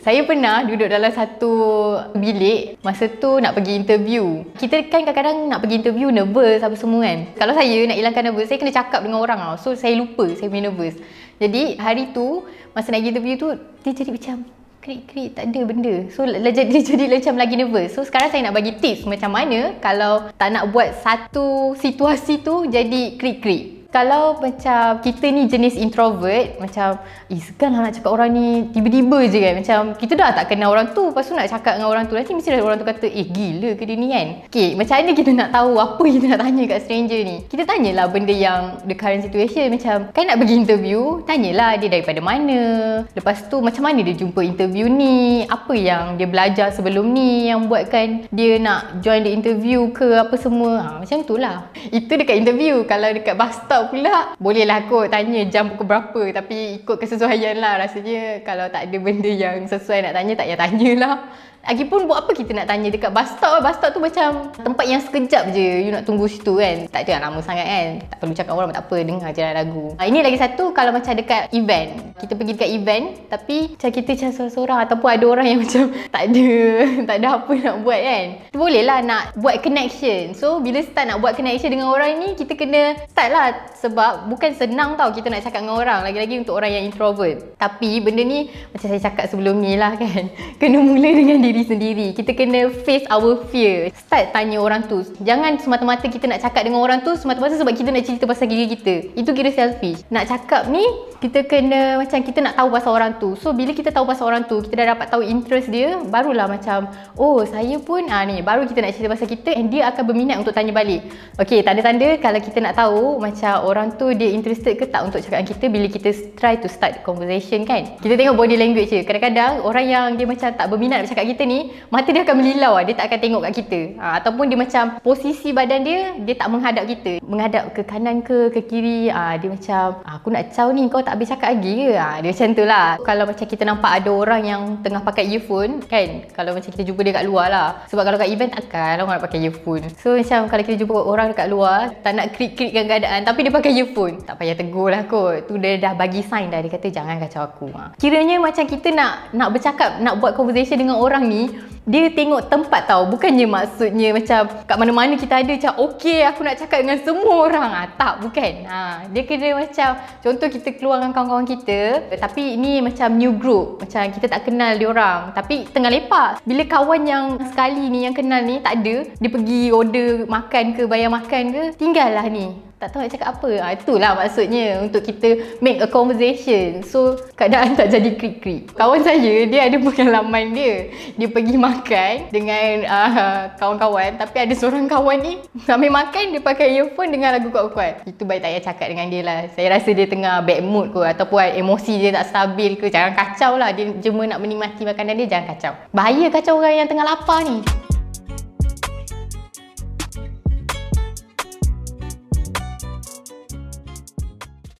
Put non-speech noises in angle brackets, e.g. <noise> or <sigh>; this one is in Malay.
Saya pernah duduk dalam satu bilik masa tu nak pergi interview. Kita kan kadang-kadang nak pergi interview nervous apa semua kan. Kalau saya nak hilangkan nervous, saya kena cakap dengan orang tau. So saya lupa saya punya nervous. Jadi hari tu masa nak pergi interview tu dia jadi macam krik-krik tak ada benda. So <laughs> dia jadi, jadi macam lagi nervous. So sekarang saya nak bagi tips macam mana kalau tak nak buat satu situasi tu jadi krik-krik kalau macam kita ni jenis introvert macam eh sekarang lah nak cakap orang ni tiba-tiba je kan macam kita dah tak kenal orang tu lepas tu nak cakap dengan orang tu nanti mesti orang tu kata eh gila ke dia ni kan okay macam mana kita nak tahu apa kita nak tanya kat stranger ni kita tanyalah benda yang the current situation macam kan nak pergi interview tanyalah dia daripada mana lepas tu macam mana dia jumpa interview ni apa yang dia belajar sebelum ni yang buatkan dia nak join the interview ke apa semua ha, macam tu lah itu dekat interview kalau dekat bus stop kalau pula bolehlah kot tanya jam pukul berapa tapi ikut kesesuaian lah rasanya kalau tak ada benda yang sesuai nak tanya tak payah tanya lah Lagipun buat apa kita nak tanya dekat bus stop lah. Bus stop tu macam tempat yang sekejap je You nak tunggu situ kan Tak ada lah lama sangat kan Tak perlu cakap orang tak apa Dengar je lah lagu ah, Ini lagi satu kalau macam dekat event Kita pergi dekat event Tapi macam kita macam seorang-seorang Ataupun ada orang yang <laughs> macam Tak ada Tak ada apa nak buat kan Boleh lah nak buat connection So bila start nak buat connection dengan orang ni Kita kena start lah sebab bukan senang tau kita nak cakap dengan orang lagi-lagi untuk orang yang introvert tapi benda ni macam saya cakap sebelum ni lah kan <laughs> kena mula dengan diri sendiri kita kena face our fear start tanya orang tu jangan semata-mata kita nak cakap dengan orang tu semata-mata sebab kita nak cerita pasal diri kita itu kira selfish nak cakap ni kita kena macam kita nak tahu pasal orang tu so bila kita tahu pasal orang tu kita dah dapat tahu interest dia barulah macam oh saya pun ah ni baru kita nak cerita pasal kita and dia akan berminat untuk tanya balik okey tanda-tanda kalau kita nak tahu macam orang orang tu dia interested ke tak untuk cakapkan kita bila kita try to start conversation kan. Kita tengok body language je. Kadang-kadang orang yang dia macam tak berminat nak cakap kita ni, mata dia akan melilau lah. Dia tak akan tengok kat kita. Ha, ataupun dia macam posisi badan dia, dia tak menghadap kita. Menghadap ke kanan ke, ke kiri. Ha, dia macam, ah, aku nak caw ni kau tak habis cakap lagi ke? Ha, dia macam tu lah. Kalau macam kita nampak ada orang yang tengah pakai earphone, kan? Kalau macam kita jumpa dia kat luar lah. Sebab kalau kat event, takkan lah orang nak pakai earphone. So macam kalau kita jumpa orang dekat luar, tak nak krik-krikkan keadaan. Tapi dia pakai pun Tak payah tegur lah kot. Tu dia dah bagi sign dah. Dia kata jangan kacau aku. Ha. Kiranya macam kita nak nak bercakap, nak buat conversation dengan orang ni, dia tengok tempat tau bukannya maksudnya macam kat mana-mana kita ada macam okey aku nak cakap dengan semua orang ah tak bukan ha dia kena macam contoh kita keluar dengan kawan-kawan kita tapi ini macam new group macam kita tak kenal dia orang tapi tengah lepak bila kawan yang sekali ni yang kenal ni tak ada dia pergi order makan ke bayar makan ke tinggallah ni tak tahu nak cakap apa ha, itulah maksudnya untuk kita make a conversation so keadaan tak jadi krik-krik kawan saya dia ada pengalaman dia dia pergi makan makan dengan uh, kawan-kawan tapi ada seorang kawan ni sambil makan dia pakai earphone dengan lagu kuat-kuat itu baik tak payah cakap dengan dia lah saya rasa dia tengah bad mood ke ataupun emosi dia tak stabil ke jangan kacau lah dia cuma nak menikmati makanan dia jangan kacau bahaya kacau orang yang tengah lapar ni